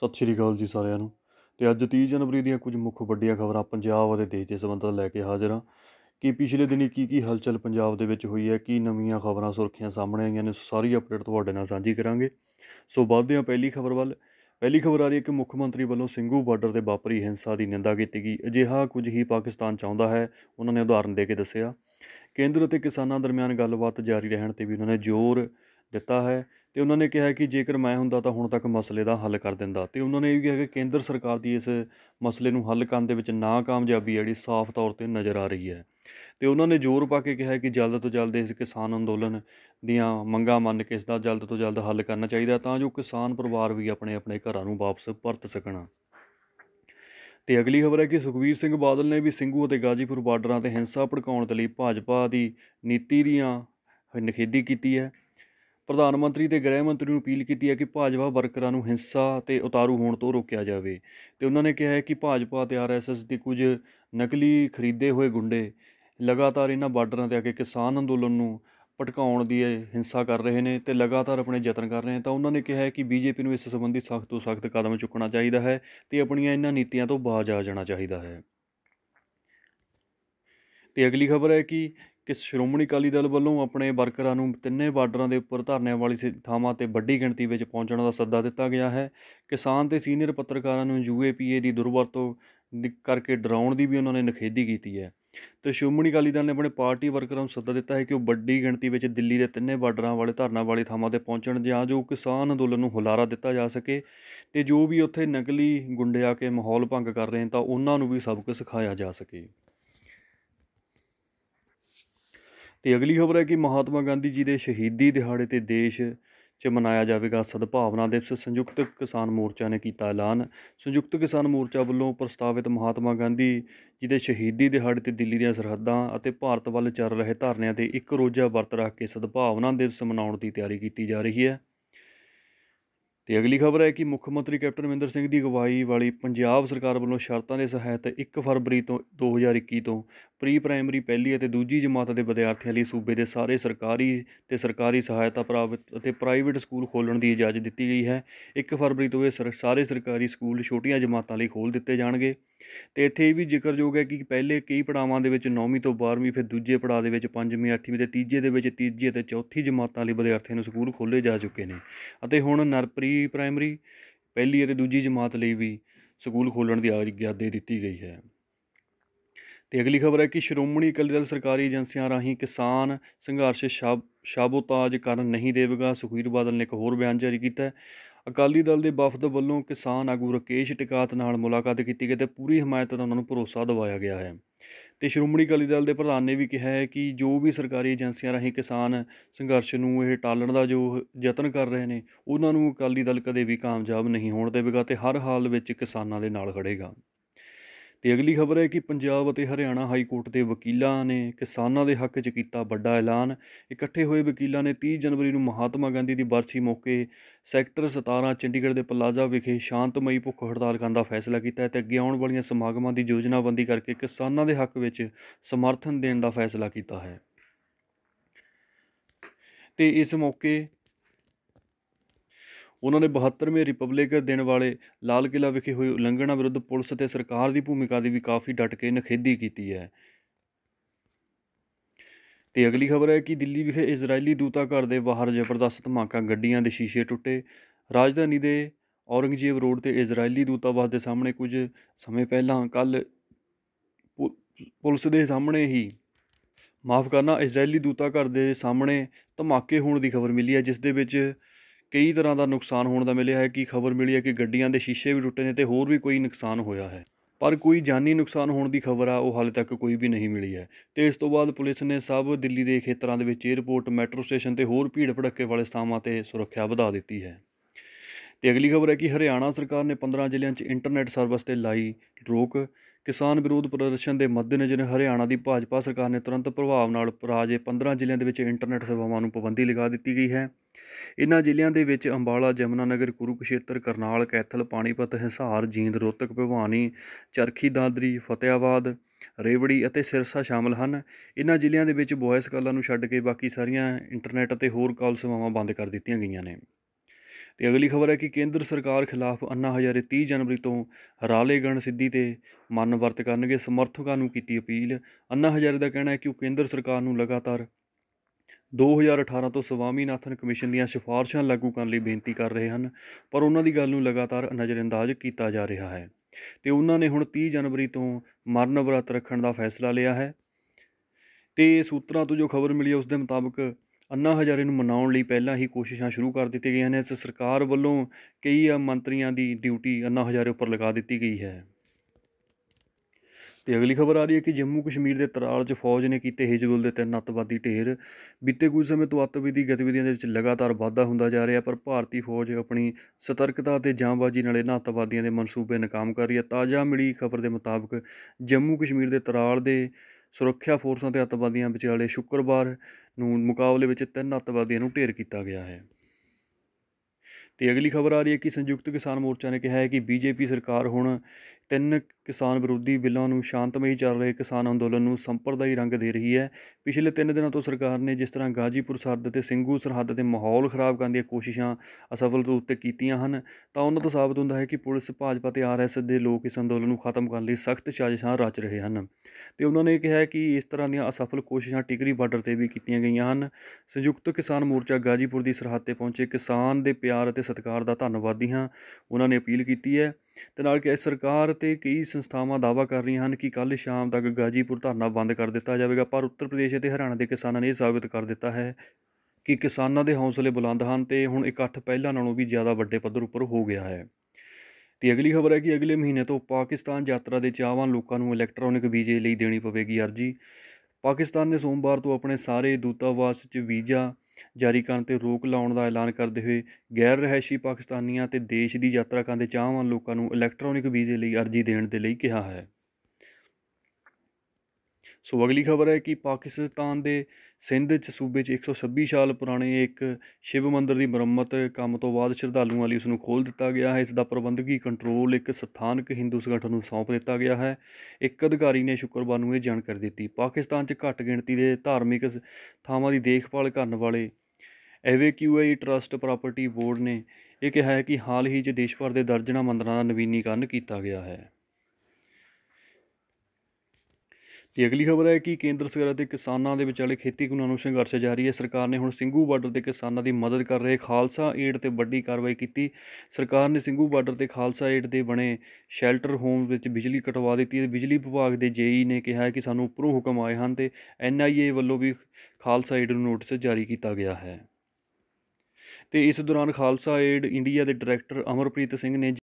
ਸਤਿ ਸ਼੍ਰੀ ਅਕਾਲ ਜੀ ਸਾਰਿਆਂ ਨੂੰ ਤੇ ਅੱਜ 30 ਜਨਵਰੀ ਦੀਆਂ ਕੁਝ ਮੁੱਖ ਵੱਡੀਆਂ ਖਬਰਾਂ ਪੰਜਾਬ ਅਤੇ ਦੇਸ਼ ਦੇ ਸੰਬੰਧਾਂ ਲੈ ਕੇ ਹਾਜ਼ਰ ਹਾਂ ਕਿ ਪਿਛਲੇ ਦਿਨੀ ਕੀ ਕੀ ਹਲਚਲ ਪੰਜਾਬ ਦੇ ਵਿੱਚ ਹੋਈ ਹੈ ਕੀ ਨਵੀਆਂ ਖਬਰਾਂ ਸੁਰਖੀਆਂ ਸਾਹਮਣੇ ਆਈਆਂ ਨੇ ਸਾਰੀ ਅਪਡੇਟ ਤੁਹਾਡੇ ਨਾਲ ਸਾਂਝੀ ਕਰਾਂਗੇ ਸੋ ਵੱਧਦੇ ਹਾਂ ਪਹਿਲੀ ਖਬਰ ਵੱਲ ਪਹਿਲੀ ਖਬਰ ਆ ਰਹੀ ਹੈ ਕਿ ਮੁੱਖ ਮੰਤਰੀ ਵੱਲੋਂ ਸਿੰਘੂ ਬਾਰਡਰ ਤੇ ਵਾਪਰੀ ਹਿੰਸਾ ਦੀ ਨਿੰਦਾ ਕੀਤੀ ਗਈ ਅਜਿਹਾ ਕੁਝ ਹੀ ਪਾਕਿਸਤਾਨ ਚਾਹੁੰਦਾ ਹੈ ਉਹਨਾਂ ਨੇ ਉਦਾਹਰਨ ਦੇ ਕੇ ਦੱਸਿਆ ਕੇਂਦਰ ਅਤੇ ਕਿਸਾਨਾਂ ਦਰਮਿਆਨ ਗੱਲਬਾਤ ਜਾਰੀ ਰਹਿਣ ਤੇ ਵੀ ਉਹਨਾਂ ਨੇ ਜ਼ੋਰ ਦਿੱਤਾ ਹੈ ਤੇ ਉਹਨਾਂ ਨੇ ਕਿਹਾ ਕਿ ਜੇਕਰ ਮੈਂ ਹੁੰਦਾ ਤਾਂ ਹੁਣ ਤੱਕ ਮਸਲੇ ਦਾ ਹੱਲ ਕਰ ਦਿੰਦਾ ਤੇ ਉਹਨਾਂ ਨੇ ਇਹ ਵੀ ਕਿਹਾ ਕਿ ਕੇਂਦਰ ਸਰਕਾਰ ਦੀ ਇਸ ਮਸਲੇ ਨੂੰ ਹੱਲ ਕਰਨ ਦੇ ਵਿੱਚ ਨਾਕਾਮਯਾਬੀ ਜਿਹੜੀ ਸਾਫ਼ ਤੌਰ ਤੇ ਨਜ਼ਰ ਆ ਰਹੀ ਹੈ ਤੇ ਉਹਨਾਂ ਨੇ ਜ਼ੋਰ ਪਾ ਕੇ ਕਿਹਾ ਕਿ ਜਲਦ ਤੋਂ ਜਲਦ ਇਸ ਕਿਸਾਨ ਅੰਦੋਲਨ ਦੀਆਂ ਮੰਗਾਂ ਮੰਨ ਕੇ ਇਸ ਦਾ ਜਲਦ ਤੋਂ ਜਲਦ ਹੱਲ ਕਰਨਾ ਚਾਹੀਦਾ ਤਾਂ ਜੋ ਕਿਸਾਨ ਪਰਿਵਾਰ ਵੀ ਆਪਣੇ ਆਪਣੇ ਘਰਾਂ ਨੂੰ ਵਾਪਸ ਪਰਤ ਸਕਣ ਤੇ ਅਗਲੀ ਖਬਰ ਹੈ ਕਿ ਸੁਖਵੀਰ ਸਿੰਘ ਬਾਦਲ ਨੇ ਵੀ ਸਿੰਘੂ ਅਤੇ ਗਾਜੀਪੁਰ ਬਾਰਡਰਾਂ ਤੇ ਹਿੰਸਾ ਭੜਕਾਉਣ ਦੇ ਲਈ ਭਾਜਪਾ ਦੀ ਨੀਤੀ ਦੀਆਂ ਨਿਖੇਧੀ ਕੀਤੀ ਹੈ ਪ੍ਰਧਾਨ ਮੰਤਰੀ ਤੇ ਗ੍ਰਹਿ ਮੰਤਰੀ ਨੂੰ ਅਪੀਲ ਕੀਤੀ ਹੈ ਕਿ ਭਾਜਪਾ ਵਰਕਰਾਂ ਨੂੰ ਹਿੰਸਾ ਤੇ ਉਤਾਰੂ ਹੋਣ ਤੋਂ ਰੋਕਿਆ ਜਾਵੇ ਤੇ ਉਹਨਾਂ ਨੇ ਕਿਹਾ ਹੈ ਕਿ ਭਾਜਪਾ ਤੇ ਆਰਐਸਐਸ ਦੇ ਕੁਝ ਨਕਲੀ ਖਰੀਦੇ ਹੋਏ ਗੁੰਡੇ ਲਗਾਤਾਰ ਇਹਨਾਂ ਬਾਰਡਰਾਂ ਤੇ ਆ ਕੇ ਕਿਸਾਨ ਅੰਦੋਲਨ ਨੂੰ ਪਟਕਾਉਣ ਦੀ ਹਿੰਸਾ ਕਰ ਰਹੇ ਨੇ ਤੇ ਲਗਾਤਾਰ ਆਪਣੇ ਯਤਨ ਕਰ ਰਹੇ ਨੇ ਤਾਂ ਉਹਨਾਂ ਨੇ ਕਿਹਾ ਹੈ ਕਿ ਬੀਜੇਪੀ ਨੂੰ ਇਸ ਸੰਬੰਧੀ ਸਖਤ ਤੋਂ ਸਖਤ ਕਦਮ ਚੁੱਕਣਾ ਚਾਹੀਦਾ ਹੈ ਤੇ ਆਪਣੀਆਂ ਇਹਨਾਂ ਨੀਤੀਆਂ ਤੋਂ ਬਾਜ਼ ਆ ਜਾਣਾ ਚਾਹੀਦਾ ਹੈ ਤੇ ਅਗਲੀ ਖਬਰ ਹੈ ਕਿ ਕਿ ਸ਼੍ਰੋਮਣੀ ਅਕਾਲੀ ਦਲ ਵੱਲੋਂ ਆਪਣੇ ਵਰਕਰਾਂ ਨੂੰ ਤਿੰਨੇ ਬਾਰਡਰਾਂ ਦੇ ਉੱਪਰ ਧਰਨੇ ਵਾਲੀ ਥਾਵਾਂ ਤੇ ਵੱਡੀ ਗਿਣਤੀ ਵਿੱਚ ਪਹੁੰਚਣ ਦਾ ਸੱਦਾ ਦਿੱਤਾ ਗਿਆ ਹੈ ਕਿਸਾਨ ਤੇ ਸੀਨੀਅਰ ਪੱਤਰਕਾਰਾਂ ਨੂੰ ਯੂਏਪੀਏ ਦੀ ਦੁਰਵਰਤੋਂ ਕਰਕੇ ਡਰਾਉਣ ਦੀ ਵੀ ਉਹਨਾਂ ਨੇ ਨਖੇਦੀ ਕੀਤੀ ਹੈ ਤੇ ਸ਼੍ਰੋਮਣੀ ਅਕਾਲੀ ਦਲ ਨੇ ਆਪਣੇ ਪਾਰਟੀ ਵਰਕਰਾਂ ਨੂੰ ਸੱਦਾ ਦਿੱਤਾ ਹੈ ਕਿ ਉਹ ਵੱਡੀ ਗਿਣਤੀ ਵਿੱਚ ਦਿੱਲੀ ਦੇ ਤਿੰਨੇ ਬਾਰਡਰਾਂ ਵਾਲੇ ਧਰਨਾ ਵਾਲੀ ਥਾਵਾਂ ਤੇ ਪਹੁੰਚਣ ਜਾਂ ਜੋ ਕਿਸਾਨ ਅੰਦੋਲਨ ਨੂੰ ਹੁਲਾਰਾ ਦਿੱਤਾ ਜਾ ਸਕੇ ਤੇ ਜੋ ਵੀ ਉੱਥੇ ਨਕਲੀ ਗੁੰਡੇ ਆ ਕੇ ਮਾਹੌਲ ਭੰਗ ਕਰ ਰਹੇ ਹਨ ਤਾਂ ਉਹਨਾਂ ਨੂੰ ਵੀ ਸਬਕ ਸਿਖਾਇਆ ਜਾ ਸਕੇ ਤੇ ਅਗਲੀ ਖਬਰ ਹੈ ਕਿ ਮਹਾਤਮਾ ਗਾਂਧੀ ਜੀ ਦੇ ਸ਼ਹੀਦੀ ਦਿਹਾੜੇ ਤੇ ਦੇਸ਼ 'ਚ ਮਨਾਇਆ ਜਾਵੇਗਾ ਸਦਭਾਵਨਾ ਦਿਵਸ ਸੰਯੁਕਤ ਕਿਸਾਨ ਮੋਰਚਾ ਨੇ ਕੀਤਾ ਐਲਾਨ ਸੰਯੁਕਤ ਕਿਸਾਨ ਮੋਰਚਾ ਵੱਲੋਂ ਪ੍ਰਸਤਾਵਿਤ ਮਹਾਤਮਾ ਗਾਂਧੀ ਜੀ ਦੇ ਸ਼ਹੀਦੀ ਦਿਹਾੜੇ ਤੇ ਦਿੱਲੀ ਦੀਆਂ ਸਰਹੱਦਾਂ ਅਤੇ ਭਾਰਤ ਵੱਲ ਚੱਲ ਰਹੇ ਧਰਨਿਆਂ ਤੇ ਇੱਕ ਰੋਜ਼ਾ ਵਰਤ ਰੱਖ ਕੇ ਸਦਭਾਵਨਾ ਦਿਵਸ ਮਨਾਉਣ ਦੀ ਤਿਆਰੀ ਕੀਤੀ ਜਾ ਰਹੀ ਹੈ ਤੇ ਅਗਲੀ ਖਬਰ ਹੈ ਕਿ ਮੁੱਖ ਮੰਤਰੀ ਕੈਪਟਨ ਅਮਰਿੰਦਰ ਸਿੰਘ ਦੀ ਅਗਵਾਈ ਵਾਲੀ ਪੰਜਾਬ ਸਰਕਾਰ ਵੱਲੋਂ ਸ਼ਰਤਾਂ ਦੇ ਸਹਿਤ 1 ਫਰਵਰੀ ਤੋਂ 2021 ਤੋਂ ਪ੍ਰੀ ਪ੍ਰਾਇਮਰੀ ਪਹਿਲੀ ਅਤੇ ਦੂਜੀ ਜਮਾਤ ਦੇ ਵਿਦਿਆਰਥੀਆਂ ਲਈ ਸੂਬੇ ਦੇ ਸਾਰੇ ਸਰਕਾਰੀ ਤੇ ਸਰਕਾਰੀ ਸਹਾਇਤਾ ਪ੍ਰਾਪਤ ਅਤੇ ਪ੍ਰਾਈਵੇਟ ਸਕੂਲ ਖੋਲਣ ਦੀ ਇਜਾਜ਼ਤ ਦਿੱਤੀ ਗਈ ਹੈ 1 ਫਰਵਰੀ ਤੋਂ ਇਹ ਸਾਰੇ ਸਰਕਾਰੀ ਸਕੂਲ ਛੋਟੀਆਂ ਜਮਾਤਾਂ ਲਈ ਖੋਲ ਦਿੱਤੇ ਜਾਣਗੇ ਤੇ ਇੱਥੇ ਇਹ ਵੀ ਜ਼ਿਕਰਯੋਗ ਹੈ ਕਿ ਪਹਿਲੇ ਕਈ ਪੜਾਵਾਂ ਦੇ ਵਿੱਚ 9ਵੀਂ ਤੋਂ 12ਵੀਂ ਫਿਰ ਦੂਜੇ ਪੜਾਅ ਦੇ ਵਿੱਚ 5ਵੀਂ 8ਵੀਂ ਤੇ ਤੀਜੇ ਦੇ ਵਿੱਚ ਤੀਜੀ ਅਤੇ ਚੌਥੀ ਜਮਾਤਾਂ ਲਈ ਵਿਦਿਆਰਥੀਆਂ ਨੂੰ ਸਕੂਲ ਖੋਲੇ ਜਾ ਚੁੱਕੇ ਨੇ ਅਤੇ ਹੁਣ ਨਰਪਰੀ ਪ੍ਰਾਇਮਰੀ ਪਹਿਲੀ ਅਤੇ ਦੂਜੀ ਜਮਾਤ ਲਈ ਵੀ ਸਕੂਲ ਖੋਲਣ ਦੀ ਆਗਿਆ ਦੇ ਦਿੱਤੀ ਗਈ ਹੈ ਤੇ ਅਗਲੀ ਖਬਰ ਹੈ ਕਿ ਸ਼੍ਰੋਮਣੀ ਅਕਾਲੀ ਦਲ ਸਰਕਾਰੀ ਏਜੰਸੀਆਂ ਰਾਹੀਂ ਕਿਸਾਨ ਸੰਘਰਸ਼ ਸ਼ਾਬੋਤਾਜ ਕਰਨ ਨਹੀਂ ਦੇਵੇਗਾ ਸੁਖਵੀਰ ਬਾਦਲ ਨੇ ਇੱਕ ਹੋਰ ਬਿਆਨ ਜਾਰੀ ਕੀਤਾ ਅਕਾਲੀ ਦਲ ਦੇ ਵਫਦ ਵੱਲੋਂ ਕਿਸਾਨ ਆਗੂ ਰਕੇਸ਼ ਟਿਕਾਤ ਨਾਲ ਮੁਲਾਕਾਤ ਕੀਤੀ ਗਈ ਤੇ ਪੂਰੀ ਹਮਾਇਤ ਦਾ ਉਹਨਾਂ ਨੂੰ ਭਰੋਸਾ ਦਿਵਾਇਆ ਗਿਆ ਹੈ ਤੇ ਸ਼੍ਰੋਮਣੀ ਅਕਾਲੀ ਦਲ ਦੇ ਪ੍ਰਧਾਨ ਨੇ ਵੀ ਕਿਹਾ ਹੈ ਕਿ ਜੋ ਵੀ ਸਰਕਾਰੀ ਏਜੰਸੀਆਂ ਰਾਹੀਂ ਕਿਸਾਨ ਸੰਘਰਸ਼ ਨੂੰ ਇਹ ਟਾਲਣ ਦਾ ਜੋ ਯਤਨ ਕਰ ਰਹੇ ਨੇ ਉਹਨਾਂ ਨੂੰ ਅਕਾਲੀ ਦਲ ਕਦੇ ਵੀ ਕਾਮਯਾਬ ਨਹੀਂ ਹੋਣ ਦੇਵੇਗਾ ਤੇ ਹਰ ਹਾਲ ਵਿੱਚ ਕਿਸਾਨਾਂ ਦੇ ਨਾਲ ਖੜੇਗਾ ਤੇ ਅਗਲੀ ਖਬਰ ਹੈ ਕਿ ਪੰਜਾਬ ਅਤੇ ਹਰਿਆਣਾ ਹਾਈ ਕੋਰਟ ਦੇ ਵਕੀਲਾਂ ਨੇ ਕਿਸਾਨਾਂ ਦੇ ਹੱਕ 'ਚ ਕੀਤਾ ਵੱਡਾ ਐਲਾਨ ਇਕੱਠੇ ਹੋਏ ਵਕੀਲਾਂ ਨੇ 30 ਜਨਵਰੀ ਨੂੰ ਮਹਾਤਮਾ ਗਾਂਧੀ ਦੀ ਬਰਸੀ ਮੌਕੇ ਸੈਕਟਰ 17 ਚੰਡੀਗੜ੍ਹ ਦੇ ਪਲਾਜ਼ਾ ਵਿਖੇ ਸ਼ਾਂਤਮਈ ਭੁੱਖ ਹੜਤਾਲ ਕਰਨ ਦਾ ਫੈਸਲਾ ਕੀਤਾ ਹੈ ਤੇ ਅੱਗੇ ਆਉਣ ਵਾਲੀਆਂ ਸਮਾਗਮਾਂ ਦੀ ਯੋਜਨਾਬੰਦੀ ਕਰਕੇ ਕਿਸਾਨਾਂ ਦੇ ਹੱਕ ਵਿੱਚ ਸਮਰਥਨ ਦੇਣ ਦਾ ਫੈਸਲਾ ਕੀਤਾ ਹੈ ਤੇ ਇਸ ਮੌਕੇ ਉਹਨਾਂ ਨੇ 72ਵੇਂ ਰਿਪਬਲਿਕ ਦਿਨ ਵਾਲੇ ਲਾਲ ਕਿਲਾ ਵਿਖੇ ਹੋਏ ਉਲੰਘਣਾ ਵਿਰੁੱਧ ਪੁਲਿਸ ਅਤੇ ਸਰਕਾਰ ਦੀ ਭੂਮਿਕਾ ਦੀ ਵੀ ਕਾਫੀ ਡਟ ਕੇ ਨਖੇਦੀ ਕੀਤੀ ਹੈ ਤੇ ਅਗਲੀ ਖਬਰ ਹੈ ਕਿ ਦਿੱਲੀ ਵਿਖੇ ਇਜ਼ਰਾਈਲੀ ਘਰ ਦੇ ਬਾਹਰ ਜ਼ਬਰਦਸਤ ਧਮਾਕਾ ਗੱਡੀਆਂ ਦੇ ਸ਼ੀਸ਼ੇ ਟੁੱਟੇ ਰਾਜਧਾਨੀ ਦੇ ਔਰੰਗਜ਼ੇਬ ਰੋਡ ਤੇ ਇਜ਼ਰਾਈਲੀ ਦੂਤਾਵਾਸ ਦੇ ਸਾਹਮਣੇ ਕੁਝ ਸਮੇਂ ਪਹਿਲਾਂ ਕੱਲ ਪੁਲਿਸ ਦੇ ਸਾਹਮਣੇ ਹੀ ਮਾਫ ਕਰਨਾ ਇਜ਼ਰਾਈਲੀ ਘਰ ਦੇ ਸਾਹਮਣੇ ਧਮਾਕੇ ਹੋਣ ਦੀ ਖਬਰ ਮਿਲੀ ਹੈ ਜਿਸ ਦੇ ਵਿੱਚ ਕਈ ਤਰ੍ਹਾਂ ਦਾ ਨੁਕਸਾਨ ਹੋਣ ਦਾ ਮਿਲਿਆ ਹੈ ਕਿ ਖਬਰ ਮਿਲੀ ਹੈ ਕਿ ਗੱਡੀਆਂ ਦੇ ਸ਼ੀਸ਼ੇ ਵੀ ਟੁੱਟੇ ਨੇ ਤੇ ਹੋਰ ਵੀ ਕੋਈ ਨੁਕਸਾਨ ਹੋਇਆ ਹੈ ਪਰ ਕੋਈ ਜਾਨੀ ਨੁਕਸਾਨ ਹੋਣ ਦੀ ਖਬਰ ਆ ਉਹ ਹਾਲੇ ਤੱਕ ਕੋਈ ਵੀ ਨਹੀਂ ਮਿਲੀ ਹੈ ਤੇ ਇਸ ਤੋਂ ਬਾਅਦ ਪੁਲਿਸ ਨੇ ਸਭ ਦਿੱਲੀ ਦੇ ਖੇਤਰਾਂ ਦੇ ਵਿੱਚ 에어ਪੋਰਟ ਮੈਟਰੋ ਸਟੇਸ਼ਨ ਤੇ ਹੋਰ ਭੀੜ ਭੜੱਕੇ ਵਾਲੇ ਸਥਾਨਾਂ ਤੇ ਸੁਰੱਖਿਆ ਵਧਾ ਦਿੱਤੀ ਹੈ ਤੇ ਅਗਲੀ ਖਬਰ ਹੈ ਕਿ ਹਰਿਆਣਾ ਸਰਕਾਰ ਨੇ 15 ਜ਼ਿਲ੍ਹਿਆਂ 'ਚ ਇੰਟਰਨੈਟ ਸਰਵਿਸ ਤੇ ਲਾਈ ਰੋਕ ਕਿਸਾਨ ਵਿਰੋਧ ਪ੍ਰਦਰਸ਼ਨ ਦੇ ਮੱਦੇਨਜ਼ਰ ਹਰਿਆਣਾ ਦੀ ਭਾਜਪਾ ਸਰਕਾਰ ਨੇ ਤੁਰੰਤ ਪ੍ਰਭਾਵ ਨਾਲ ਰਾਜੇ 15 ਜ਼ਿਲ੍ਹਿਆਂ ਦੇ ਵਿੱਚ ਇੰਟਰਨੈਟ ਸੇਵਾਵਾਂ ਨੂੰ ਪਾਬੰਦੀ ਲਗਾ ਦਿੱਤੀ ਗਈ ਹੈ ਇਨ੍ਹਾਂ ਜ਼ਿਲ੍ਹਿਆਂ ਦੇ ਵਿੱਚ ਅੰਬਾਲਾ ਜਮਨਾਨਗਰ ਕੁਰੂਕਸ਼ੇਤਰ ਕਰਨਾਲ ਕੈਥਲ ਪਾਣੀਪਤ ਹਿਸਾਰ ਜੀਂਦ ਰੋਤਕ ਭਵਾਨੀ ਚਰਖੀ ਦਾਦਰੀ ਫਤਿਆਬਾਦ ਰੇਵੜੀ ਅਤੇ ਸਿਰਸਾ ਸ਼ਾਮਲ ਹਨ ਇਨ੍ਹਾਂ ਜ਼ਿਲ੍ਹਿਆਂ ਦੇ ਵਿੱਚ ਵੌਇਸ ਕਾਲਾਂ ਨੂੰ ਛੱਡ ਕੇ ਬਾਕੀ ਸਾਰੀਆਂ ਇੰਟਰਨੈਟ ਅਤੇ ਹੋਰ ਕਾਲ ਸੇਵਾਵਾਂ ਬੰਦ ਕਰ ਦਿੱਤੀਆਂ ਗਈਆਂ ਨੇ ਤੇ ਅਗਲੀ ਖਬਰ ਹੈ ਕਿ ਕੇਂਦਰ ਸਰਕਾਰ ਖਿਲਾਫ ਅੰਨਾ ਹਜ਼ਾਰੇ 30 ਜਨਵਰੀ ਤੋਂ ਰਾਲੇਗਣ ਸਿੱਧੀ ਤੇ ਮਨ ਵਰਤ ਕਰਨਗੇ ਸਮਰਥਕਾਂ ਨੂੰ ਕੀਤੀ ਅਪੀਲ ਅੰਨਾ ਹਜ਼ਾਰੇ ਦਾ ਕਹਿਣਾ ਹੈ ਕਿ ਉਹ ਕੇਂਦਰ ਸਰਕਾਰ ਨੂੰ ਲਗਾਤਾਰ 2018 ਤੋਂ ਸਵਾਮੀਨਾਥਨ ਕਮਿਸ਼ਨ ਦੀਆਂ ਸਿਫਾਰਸ਼ਾਂ ਲਾਗੂ ਕਰਨ ਲਈ ਬੇਨਤੀ ਕਰ ਰਹੇ ਹਨ ਪਰ ਉਹਨਾਂ ਦੀ ਗੱਲ ਨੂੰ ਲਗਾਤਾਰ ਨਜ਼ਰਅੰਦਾਜ਼ ਕੀਤਾ ਜਾ ਰਿਹਾ ਹੈ ਤੇ ਉਹਨਾਂ ਨੇ ਹੁਣ 30 ਜਨਵਰੀ ਤੋਂ ਮਰਨ ਵਰਤ ਰੱਖਣ ਦਾ ਫੈਸਲਾ ਲਿਆ ਹੈ ਤੇ ਸੂਤਰਾਂ ਤੋਂ ਜੋ ਖਬਰ ਮਿਲੀ ਉਸ ਦੇ ਮੁਤਾਬਕ ਅੰਨਾ ਹਜ਼ਾਰੇ ਨੂੰ ਮਨਾਉਣ ਲਈ ਪਹਿਲਾਂ ਹੀ ਕੋਸ਼ਿਸ਼ਾਂ ਸ਼ੁਰੂ ਕਰ ਦਿੱਤੀਆਂ ਗਈਆਂ ਨੇ ਇਸ ਸਰਕਾਰ ਵੱਲੋਂ ਕਈ ਮੰਤਰੀਆਂ ਦੀ ਡਿਊਟੀ ਅੰਨਾ ਹਜ਼ਾਰੇ ਉੱਪਰ ਲਗਾ ਦਿੱਤੀ ਗਈ ਹੈ ਤੇ ਅਗਲੀ ਖਬਰ ਆ ਰਹੀ ਹੈ ਕਿ ਜੰਮੂ ਕਸ਼ਮੀਰ ਦੇ ਤਰਾਲ 'ਚ ਫੌਜ ਨੇ ਕੀਤੇ ਹਿਜ਼ਬੁਲ ਦੇ ਤਿੰਨ ਅੱਤਵਾਦੀ ਢੇਰ ਬੀਤੇ ਕੁਝ ਸਮੇਂ ਤੋਂ ਅੱਤਵਾਦੀ ਗਤੀਵਿਧੀਆਂ ਦੇ ਵਿੱਚ ਲਗਾਤਾਰ ਵਾਧਾ ਹੁੰਦਾ ਜਾ ਰਿਹਾ ਪਰ ਭਾਰਤੀ ਫੌਜ ਆਪਣੀ ਸਤਰਕਤਾ ਤੇ ਜਾਂਬਾਜ਼ੀ ਨਾਲ ਇਹਨਾਂ ਅੱਤਵਾਦੀਆਂ ਦੇ ਮਨਸੂਬੇ ਨਾਕਾਮ ਕਰ ਰਹੀ ਹੈ ਤਾਜ਼ਾ ਮਿਲੀ ਖਬਰ ਦੇ ਮੁਤਾਬਕ ਜੰਮੂ ਕਸ਼ਮੀਰ ਦੇ ਤਰਾਲ ਦੇ ਸੁਰੱਖਿਆ ਫੋਰਸਾਂ ਤੇ ਅੱਤਵਾਦੀਆਂ ਵਿਚਾਲੇ ਸ਼ੁੱਕਰਵਾਰ ਨੂੰ ਮੁਕਾਬਲੇ ਵਿੱਚ ਤਿੰਨ ਅੱਤਵਾਦੀਆਂ ਨੂੰ ਢੇਰ ਕੀਤਾ ਗਿਆ ਹੈ ਤੇ ਅਗਲੀ ਖਬਰ ਆ ਰਹੀ ਹੈ ਕਿ ਸੰਯੁਕਤ ਕਿਸਾਨ ਮੋਰਚਾ ਨੇ ਕਿਹਾ ਹੈ ਕਿ ਬੀਜੇਪੀ ਸਰਕਾਰ ਹੁਣ ਤਿੰਨ ਕਿਸਾਨ ਵਿਰੋਧੀ ਬਿੱਲਾਂ ਨੂੰ ਸ਼ਾਂਤਮਈ ਚੱਲ ਰਹੇ ਕਿਸਾਨ ਅੰਦੋਲਨ ਨੂੰ ਸੰਪਰਦਾਈ ਰੰਗ ਦੇ ਰਹੀ ਹੈ ਪਿਛਲੇ 3 ਦਿਨਾਂ ਤੋਂ ਸਰਕਾਰ ਨੇ ਜਿਸ ਤਰ੍ਹਾਂ ਗਾਜੀਪੁਰ ਸਰਦ ਤੇ ਸਿੰਘੂ ਸਰਹੱਦ ਤੇ ਮਾਹੌਲ ਖਰਾਬ ਕਰਨ ਦੀਆਂ ਕੋਸ਼ਿਸ਼ਾਂ ਅਸਫਲ ਰੂਪ ਤੇ ਕੀਤੀਆਂ ਹਨ ਤਾਂ ਉਹਨਾਂ ਤੋਂ ਸਾਬਤ ਹੁੰਦਾ ਹੈ ਕਿ ਪੁਲਿਸ ਭਾਜਪਾ ਤੇ ਆਰਐਸ ਦੇ ਲੋਕ ਇਸ ਅੰਦੋਲਨ ਨੂੰ ਖਤਮ ਕਰਨ ਲਈ ਸਖਤ ਸਾਜ਼ਿਸ਼ਾਂ ਰਚ ਰਹੇ ਹਨ ਤੇ ਉਹਨਾਂ ਨੇ ਕਿਹਾ ਕਿ ਇਸ ਤਰ੍ਹਾਂ ਦੀਆਂ ਅਸਫਲ ਕੋਸ਼ਿਸ਼ਾਂ ਟਿਕਰੀ ਬਾਰਡਰ ਤੇ ਵੀ ਕੀਤੀਆਂ ਗਈਆਂ ਹਨ ਸੰਯੁਕਤ ਕਿਸਾਨ ਮੋਰਚਾ ਗਾਜੀਪੁਰ ਦੀ ਸਰਹੱਦ ਤੇ ਪਹੁੰਚੇ ਕਿਸਾਨ ਦੇ ਪਿਆਰ ਅਤੇ ਸਤਿਕਾਰ ਦਾ ਧੰਨਵਾਦੀ ਹਾਂ ਉਹਨਾਂ ਨੇ ਅਪੀਲ ਕੀਤੀ ਹੈ ਤੇ ਨਾਲ ਕਿ ਸਰਕਾਰ ਤੇ ਕਈ ਸੰਸਥਾਵਾਂ ਦਾਵਾ ਕਰ ਰਹੀਆਂ ਹਨ ਕਿ ਕੱਲ ਸ਼ਾਮ ਤੱਕ ਗਾਜੀਪੁਰ ਧਰਨਾ ਬੰਦ ਕਰ ਦਿੱਤਾ ਜਾਵੇਗਾ ਪਰ ਉੱਤਰ ਪ੍ਰਦੇਸ਼ ਅਤੇ ਹਰਿਆਣਾ ਦੇ ਕਿਸਾਨਾਂ ਨੇ ਇਹ ਸਾਬਤ ਕਰ ਦਿੱਤਾ ਹੈ ਕਿ ਕਿਸਾਨਾਂ ਦੇ ਹੌਸਲੇ ਬੁਲੰਦ ਹਨ ਤੇ ਹੁਣ ਇਕੱਠ ਪਹਿਲਾਂ ਨਾਲੋਂ ਵੀ ਜ਼ਿਆਦਾ ਵੱਡੇ ਪੱਧਰ ਉੱਪਰ ਹੋ ਗਿਆ ਹੈ ਤੇ ਅਗਲੀ ਖਬਰ ਹੈ ਕਿ ਅਗਲੇ ਮਹੀਨੇ ਤੋਂ ਪਾਕਿਸਤਾਨ ਯਾਤਰਾ ਦੇ ਚਾਹਵਾਨ ਲੋਕਾਂ ਨੂੰ ਇਲੈਕਟ੍ਰੋਨਿਕ ਵੀਜ਼ੇ ਲਈ ਦੇਣੀ ਪਵੇਗੀ ਅਰਜੀ ਪਾਕਿਸਤਾਨ ਨੇ ਸੋਮਵਾਰ ਤੋਂ ਆਪਣੇ ਸਾਰੇ ਦੂਤਾਵਾਸ 'ਚ ਵੀਜ਼ਾ ਜਾਰੀ ਕਰਨ ਤੇ ਰੋਕ ਲਾਉਣ ਦਾ ਐਲਾਨ ਕਰਦੇ ਹੋਏ ਗੈਰ ਰਹਿਸ਼ੀ ਪਾਕਿਸਤਾਨੀਆਂ ਤੇ ਦੇਸ਼ ਦੀ ਯਾਤਰਾ ਕਰਨ ਦੇ ਚਾਹਵਾਨ ਲੋਕਾਂ ਨੂੰ ਇਲੈਕਟ੍ਰੋਨਿਕ ਵੀਜ਼ੇ ਲਈ ਅਰਜ਼ੀ ਦੇਣ ਦੇ ਲਈ ਕਿਹਾ ਹੈ ਸੋ ਅਗਲੀ ਖਬਰ ਹੈ ਕਿ ਪਾਕਿਸਤਾਨ ਦੇ ਸਿੰਧ ਚ ਸੂਬੇ ਚ 126 ਸਾਲ ਪੁਰਾਣੇ ਇੱਕ ਸ਼ਿਵ ਮੰਦਿਰ ਦੀ ਮੁਰੰਮਤ ਕੰਮ ਤੋਂ ਬਾਅਦ ਸ਼ਰਧਾਲੂਆਂ ਲਈ ਉਸ ਨੂੰ ਖੋਲ ਦਿੱਤਾ ਗਿਆ ਹੈ ਇਸ ਦਾ ਪ੍ਰਬੰਧਕੀ ਕੰਟਰੋਲ ਇੱਕ ਸਥਾਨਕ ਹਿੰਦੂ ਸੰਗਠਨ ਨੂੰ ਸੌਂਪ ਦਿੱਤਾ ਗਿਆ ਹੈ ਇੱਕ ਅਧਿਕਾਰੀ ਨੇ ਸ਼ੁੱਕਰਵਾਰ ਨੂੰ ਇਹ ਜਾਣਕਾਰੀ ਦਿੱਤੀ ਪਾਕਿਸਤਾਨ ਚ ਘੱਟ ਗਿਣਤੀ ਦੇ ਧਾਰਮਿਕ ਥਾਵਾਂ ਦੀ ਦੇਖਭਾਲ ਕਰਨ ਵਾਲੇ ਐਵੇਕਿਊਆਈ ਟਰਸਟ ਪ੍ਰਾਪਰਟੀ ਬੋਰਡ ਨੇ ਇਹ ਕਿਹਾ ਹੈ ਕਿ ਹਾਲ ਹੀ 'ਚ ਦੇਸ਼ ਭਰ ਦੇ ਦਰਜਨਾ ਮੰਦਰਾਂ ਦਾ ਨਵੀਨੀਕਰਨ ਕੀਤਾ ਗਿਆ ਹੈ ਤੇ ਅਗਲੀ ਖਬਰ ਹੈ ਕਿ ਕੇਂਦਰ ਸਰਕਾਰ ਅਤੇ ਕਿਸਾਨਾਂ ਦੇ ਵਿਚਾਲੇ ਖੇਤੀ ਕਾਨੂੰਨਾਂ ਨੂੰ ਸੰਘਰਸ਼ ਜਾਰੀ ਹੈ ਸਰਕਾਰ ਨੇ ਹੁਣ ਸਿੰਘੂ ਬਾਰਡਰ ਤੇ ਕਿਸਾਨਾਂ ਦੀ ਮਦਦ ਕਰ ਰਹੇ ਖਾਲਸਾ ਏਡ ਤੇ ਵੱਡੀ ਕਾਰਵਾਈ ਕੀਤੀ ਸਰਕਾਰ ਨੇ ਸਿੰਘੂ ਬਾਰਡਰ ਤੇ ਖਾਲਸਾ ਏਡ ਦੇ ਬਣੇ ਸ਼ੈਲਟਰ ਹੋਮ ਵਿੱਚ ਬਿਜਲੀ ਕਟਵਾ ਦਿੱਤੀ ਤੇ ਬਿਜਲੀ ਵਿਭਾਗ ਦੇ ਜੇਈ ਨੇ ਕਿਹਾ ਹੈ ਕਿ ਸਾਨੂੰ ਉਪਰੋਂ ਹੁਕਮ ਆਏ ਹਨ ਤੇ ਐਨਆਈਏ ਵੱਲੋਂ ਵੀ ਖਾਲਸਾ ਏਡ ਨੂੰ ਨੋਟਿਸ ਜਾਰੀ ਕੀਤਾ ਗਿਆ ਹੈ ਤੇ ਇਸ ਦੌਰਾਨ ਖਾਲਸਾ ਏਡ ਇੰਡੀਆ ਦੇ ਡਾਇਰੈਕਟਰ ਅਮਰਪ੍ਰੀਤ ਸਿੰਘ ਨੇ